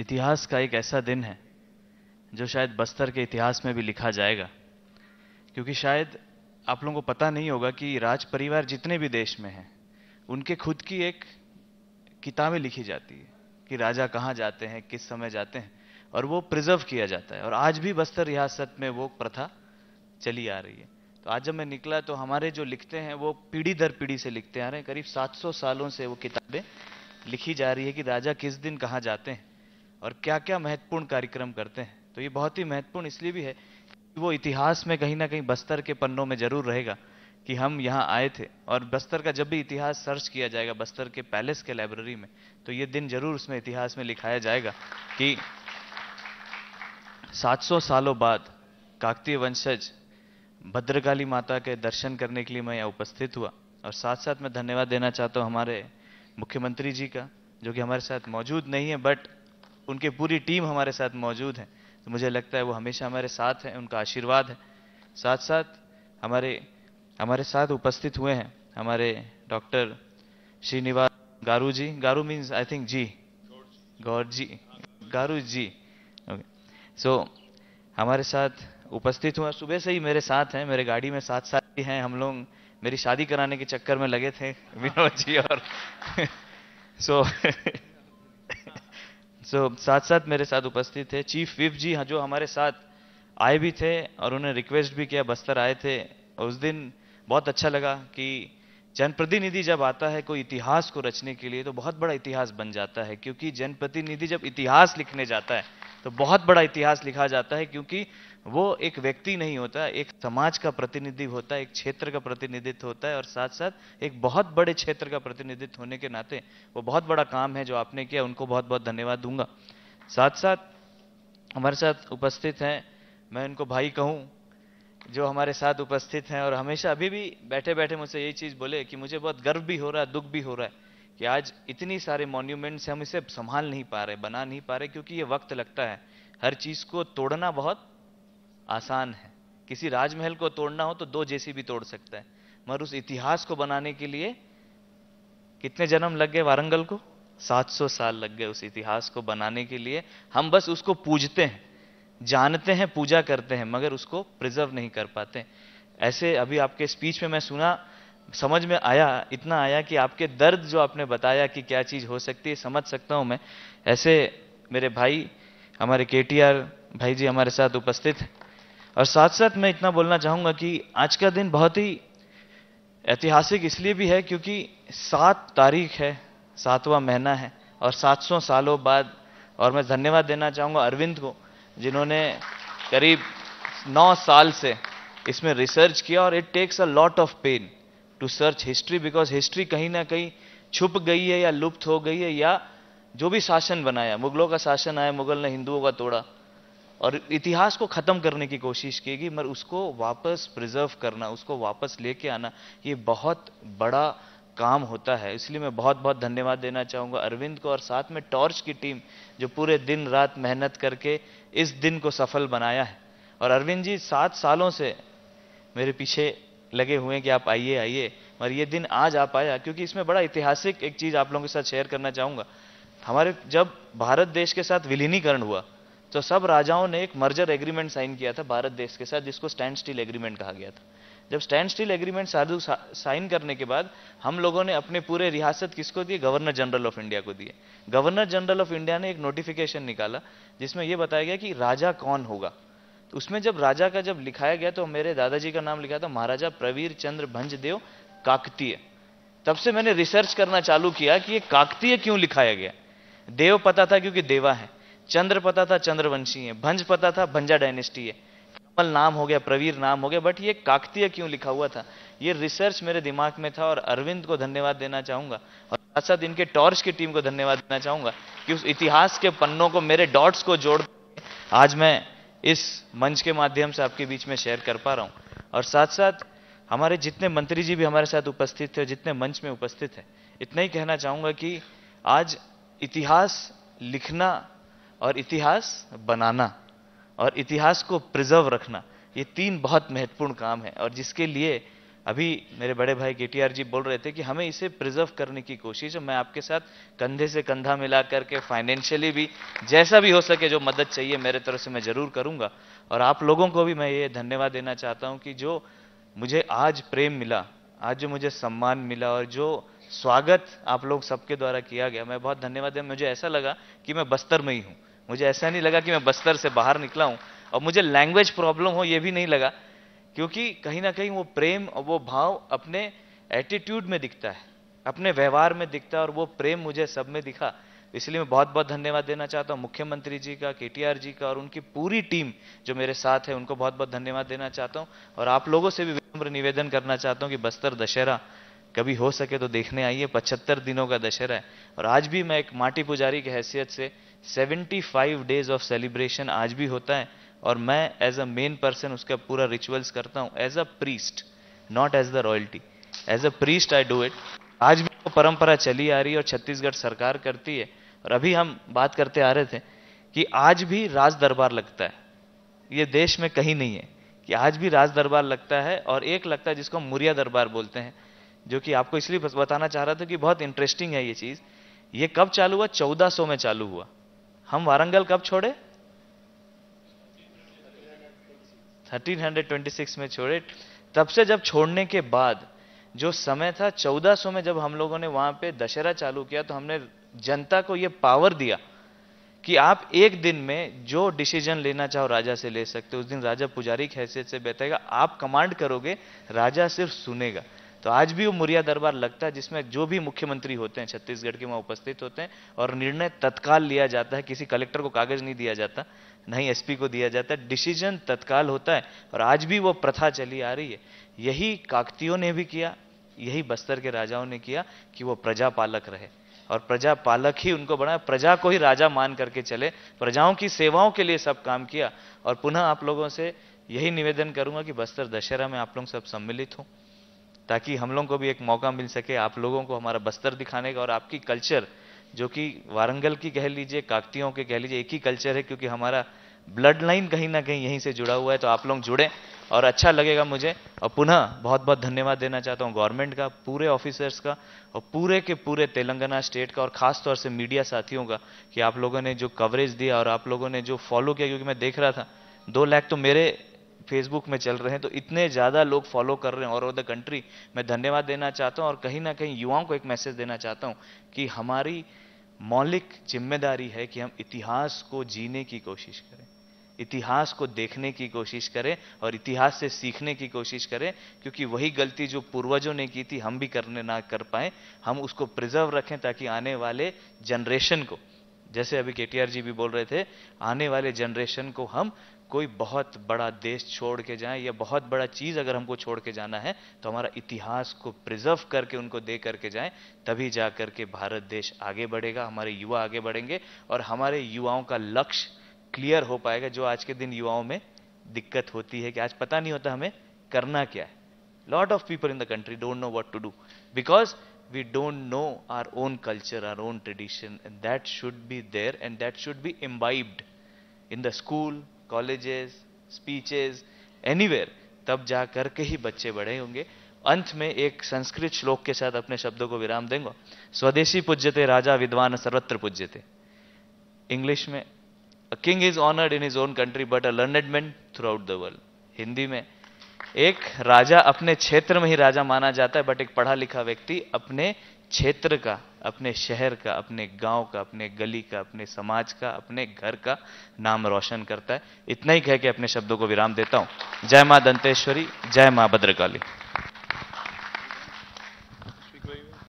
इतिहास का एक ऐसा दिन है जो शायद बस्तर के इतिहास में भी लिखा जाएगा क्योंकि शायद आप लोगों को पता नहीं होगा कि राज परिवार जितने भी देश में हैं उनके खुद की एक किताबें लिखी जाती है कि राजा कहाँ जाते हैं किस समय जाते हैं और वो प्रिजर्व किया जाता है और आज भी बस्तर रियासत में वो प्रथा चली आ रही है तो आज जब मैं निकला तो हमारे जो लिखते हैं वो पीढ़ी दर पीढ़ी से लिखते आ रहे हैं करीब 700 सालों से वो किताबें लिखी जा रही है कि राजा किस दिन कहाँ जाते हैं और क्या क्या महत्वपूर्ण कार्यक्रम करते हैं तो ये बहुत ही महत्वपूर्ण इसलिए भी है कि वो इतिहास में कहीं ना कहीं बस्तर के पन्नों में जरूर रहेगा कि हम यहाँ आए थे और बस्तर का जब भी इतिहास सर्च किया जाएगा बस्तर के पैलेस के लाइब्रेरी में तो ये दिन जरूर उसमें इतिहास में लिखाया जाएगा कि 700 सालों बाद काकतीय वंशज भद्रकाली माता के दर्शन करने के लिए मैं यहाँ उपस्थित हुआ और साथ साथ मैं धन्यवाद देना चाहता हूँ हमारे मुख्यमंत्री जी का जो कि हमारे साथ मौजूद नहीं है बट उनके पूरी टीम हमारे साथ मौजूद है तो मुझे लगता है वो हमेशा हमारे साथ हैं उनका आशीर्वाद है साथ साथ हमारे हमारे साथ उपस्थित हुए हैं हमारे doctor Srinivas garu ji garu means I think ji Gaur ji garu ji okay so हमारे साथ उपस्थित हुए सुबह से ही मेरे साथ हैं मेरे गाड़ी में साथ साथ ही हैं हम लोग मेरी शादी कराने के चक्कर में लगे थे विनोद जी और सो so, सो so, साथ साथ मेरे साथ उपस्थित थे चीफ विप जी हाँ, जो हमारे साथ आए भी थे और उन्हें रिक्वेस्ट भी किया बस्तर आए थे और उस दिन बहुत अच्छा लगा कि जनप्रतिनिधि जब आता है कोई इतिहास को रचने के लिए तो बहुत बड़ा इतिहास बन जाता है क्योंकि जनप्रतिनिधि जब इतिहास लिखने जाता है तो बहुत बड़ा इतिहास लिखा जाता है क्योंकि वो एक व्यक्ति नहीं होता एक समाज का प्रतिनिधि होता है एक क्षेत्र का प्रतिनिधित्व होता है और साथ साथ एक बहुत बड़े क्षेत्र का प्रतिनिधित्व होने के नाते वो बहुत बड़ा काम है जो आपने किया उनको बहुत बहुत धन्यवाद दूंगा साथ साथ हमारे साथ उपस्थित हैं मैं उनको भाई कहूँ जो हमारे साथ उपस्थित हैं और हमेशा अभी भी बैठे बैठे मुझसे यही चीज़ बोले कि मुझे बहुत गर्व भी हो रहा है दुख भी हो रहा है कि आज इतनी सारे मॉन्यूमेंट्स हम इसे संभाल नहीं पा रहे बना नहीं पा रहे क्योंकि ये वक्त लगता है हर चीज़ को तोड़ना बहुत आसान है किसी राजमहल को तोड़ना हो तो दो जेसीबी तोड़ सकता है मगर उस इतिहास को बनाने के लिए कितने जन्म लग गए वारंगल को 700 साल लग गए उस इतिहास को बनाने के लिए हम बस उसको पूजते हैं जानते हैं पूजा करते हैं मगर उसको प्रिजर्व नहीं कर पाते ऐसे अभी आपके स्पीच में मैं सुना समझ में आया इतना आया कि आपके दर्द जो आपने बताया कि क्या चीज़ हो सकती है समझ सकता हूँ मैं ऐसे मेरे भाई हमारे के भाई जी हमारे साथ उपस्थित हैं और साथ साथ मैं इतना बोलना चाहूँगा कि आज का दिन बहुत ही ऐतिहासिक इसलिए भी है क्योंकि सात तारीख है सातवां महीना है और 700 सालों बाद और मैं धन्यवाद देना चाहूँगा अरविंद को जिन्होंने करीब नौ साल से इसमें रिसर्च किया और it takes a lot of pain to search history because history कहीं ना कहीं छुप गई है या लुप्त हो गई है या जो भी शासन बनाया मुगलों का शासन आया मुगल ने हिंदुओं का तोड़ा और इतिहास को ख़त्म करने की कोशिश की गई मगर उसको वापस प्रिजर्व करना उसको वापस लेके आना ये बहुत बड़ा काम होता है इसलिए मैं बहुत बहुत धन्यवाद देना चाहूँगा अरविंद को और साथ में टॉर्च की टीम जो पूरे दिन रात मेहनत करके इस दिन को सफल बनाया है और अरविंद जी सात सालों से मेरे पीछे लगे हुए हैं कि आप आइए आइए और ये दिन आज आप आया क्योंकि इसमें बड़ा ऐतिहासिक एक चीज़ आप लोगों के साथ शेयर करना चाहूँगा हमारे जब भारत देश के साथ विलीनीकरण हुआ तो सब राजाओं ने एक मर्जर एग्रीमेंट साइन किया था भारत देश के साथ जिसको स्टैंड स्टील एग्रीमेंट कहा गया था जब स्टैंड स्टील एग्रीमेंट साधु साइन करने के बाद हम लोगों ने अपने पूरे रियासत किसको दिए गवर्नर जनरल ऑफ इंडिया को दिए गवर्नर जनरल ऑफ इंडिया ने एक नोटिफिकेशन निकाला जिसमें यह बताया गया कि राजा कौन होगा तो उसमें जब राजा का जब लिखाया गया तो मेरे दादाजी का नाम लिखा था महाराजा प्रवीर चंद्र भंज देव काकतीय तब से मैंने रिसर्च करना चालू किया कि ये काकतीय क्यों लिखाया गया देव पता था क्योंकि देवा है चंद्र पता था चंद्रवंशी है भंज पता था भंजा डायनेस्टी है कमल नाम हो गया प्रवीर नाम हो गया बट ये काकतीय क्यों लिखा हुआ था ये रिसर्च मेरे दिमाग में था और अरविंद को धन्यवाद देना चाहूंगा और साथ साथ इनके टॉर्च की टीम को धन्यवाद देना चाहूंगा कि उस इतिहास के पन्नों को मेरे डॉट्स को जोड़ आज मैं इस मंच के माध्यम से आपके बीच में शेयर कर पा रहा हूँ और साथ साथ हमारे जितने मंत्री जी भी हमारे साथ उपस्थित थे और जितने मंच में उपस्थित है इतना ही कहना चाहूंगा कि आज इतिहास लिखना और इतिहास बनाना और इतिहास को प्रिजर्व रखना ये तीन बहुत महत्वपूर्ण काम है और जिसके लिए अभी मेरे बड़े भाई के जी बोल रहे थे कि हमें इसे प्रिजर्व करने की कोशिश मैं आपके साथ कंधे से कंधा मिला करके फाइनेंशियली भी जैसा भी हो सके जो मदद चाहिए मेरे तरफ से मैं जरूर करूंगा और आप लोगों को भी मैं ये धन्यवाद देना चाहता हूँ कि जो मुझे आज प्रेम मिला आज जो मुझे सम्मान मिला और जो स्वागत आप लोग सबके द्वारा किया गया मैं बहुत धन्यवाद मुझे ऐसा लगा कि मैं बस्तर में ही हूँ मुझे ऐसा नहीं लगा कि मैं बस्तर से बाहर निकला हूँ और मुझे लैंग्वेज प्रॉब्लम हो ये भी नहीं लगा क्योंकि कहीं ना कहीं वो प्रेम और वो भाव अपने एटीट्यूड में दिखता है अपने व्यवहार में दिखता है और वो प्रेम मुझे सब में दिखा इसलिए मैं बहुत बहुत धन्यवाद देना चाहता हूँ मुख्यमंत्री जी का के जी का और उनकी पूरी टीम जो मेरे साथ है उनको बहुत बहुत धन्यवाद देना चाहता हूँ और आप लोगों से भी विनम्र निवेदन करना चाहता हूँ कि बस्तर दशहरा कभी हो सके तो देखने आइए पचहत्तर दिनों का दशहरा है और आज भी मैं एक माटी पुजारी की हैसियत से 75 डेज ऑफ सेलिब्रेशन आज भी होता है और मैं एज अ मेन पर्सन उसका पूरा रिचुअल्स करता हूँ as a priest not as the royalty as a priest I do it आज भी वो परंपरा चली आ रही है और छत्तीसगढ़ सरकार करती है और अभी हम बात करते आ रहे थे कि आज भी राज दरबार लगता है ये देश में कहीं नहीं है कि आज भी राज दरबार लगता है और एक लगता है जिसको मुरिया दरबार बोलते हैं जो कि आपको इसलिए बताना चाह रहा था कि बहुत इंटरेस्टिंग है ये चीज़ ये कब चालू हुआ सौ में चालू हुआ हम वारंगल कब छोड़े 1326 में छोड़े तब से जब छोड़ने के बाद जो समय था 1400 में जब हम लोगों ने वहां पे दशहरा चालू किया तो हमने जनता को ये पावर दिया कि आप एक दिन में जो डिसीजन लेना चाहो राजा से ले सकते हो उस दिन राजा पुजारी की हैसियत से बैठेगा आप कमांड करोगे राजा सिर्फ सुनेगा तो आज भी वो मुरिया दरबार लगता है जिसमें जो भी मुख्यमंत्री होते हैं छत्तीसगढ़ के वहां उपस्थित होते हैं और निर्णय तत्काल लिया जाता है किसी कलेक्टर को कागज नहीं दिया जाता नहीं एसपी को दिया जाता है डिसीजन तत्काल होता है और आज भी वो प्रथा चली आ रही है यही काकतियों ने भी किया यही बस्तर के राजाओं ने किया कि वो प्रजा पालक रहे और प्रजा पालक ही उनको बनाया प्रजा को ही राजा मान करके चले प्रजाओं की सेवाओं के लिए सब काम किया और पुनः आप लोगों से यही निवेदन करूंगा कि बस्तर दशहरा में आप लोग सब सम्मिलित हों ताकि हम लोगों को भी एक मौका मिल सके आप लोगों को हमारा बस्तर दिखाने का और आपकी कल्चर जो कि वारंगल की कह लीजिए काकतियों के कह लीजिए एक ही कल्चर है क्योंकि हमारा ब्लड लाइन कहीं ना कहीं यहीं से जुड़ा हुआ है तो आप लोग जुड़े और अच्छा लगेगा मुझे और पुनः बहुत बहुत धन्यवाद देना चाहता हूँ गवर्नमेंट का पूरे ऑफिसर्स का और पूरे के पूरे तेलंगाना स्टेट का और खास तौर से मीडिया साथियों का कि आप लोगों ने जो कवरेज दिया और आप लोगों ने जो फॉलो किया क्योंकि मैं देख रहा था दो लाख तो मेरे फेसबुक में चल रहे हैं तो इतने ज़्यादा लोग फॉलो कर रहे हैं और ओवर द कंट्री मैं धन्यवाद देना चाहता हूँ और कहीं ना कहीं युवाओं को एक मैसेज देना चाहता हूँ कि हमारी मौलिक जिम्मेदारी है कि हम इतिहास को जीने की कोशिश करें इतिहास को देखने की कोशिश करें और इतिहास से सीखने की कोशिश करें क्योंकि वही गलती जो पूर्वजों ने की थी हम भी करने ना कर पाए हम उसको प्रिजर्व रखें ताकि आने वाले जनरेशन को जैसे अभी के जी भी बोल रहे थे आने वाले जनरेशन को हम कोई बहुत बड़ा देश छोड़ के जाएं या बहुत बड़ा चीज़ अगर हमको छोड़ के जाना है तो हमारा इतिहास को प्रिजर्व करके उनको दे करके जाएं तभी जा करके भारत देश आगे बढ़ेगा हमारे युवा आगे बढ़ेंगे और हमारे युवाओं का लक्ष्य क्लियर हो पाएगा जो आज के दिन युवाओं में दिक्कत होती है कि आज पता नहीं होता हमें करना क्या है lot of people in the country don't know what to do because we don't know our own culture, our own tradition, and that should be there and that should be imbibed in the school, colleges, speeches, anywhere. तब जा करके ही बच्चे बड़े होंगे अंत में एक संस्कृत श्लोक के साथ अपने शब्दों को विराम देंगे स्वदेशी पूज्यते राजा विद्वान सर्वत्र पूज्यते इंग्लिश में king is honoured in is own country but a learned man throughout the world Hindi में एक राजा अपने क्षेत्र में ही राजा माना जाता है बट एक पढ़ा लिखा व्यक्ति अपने क्षेत्र का अपने शहर का अपने गांव का अपने गली का अपने समाज का अपने घर का नाम रोशन करता है इतना ही कह के अपने शब्दों को विराम देता हूं जय मां दंतेश्वरी जय मां भद्रकाली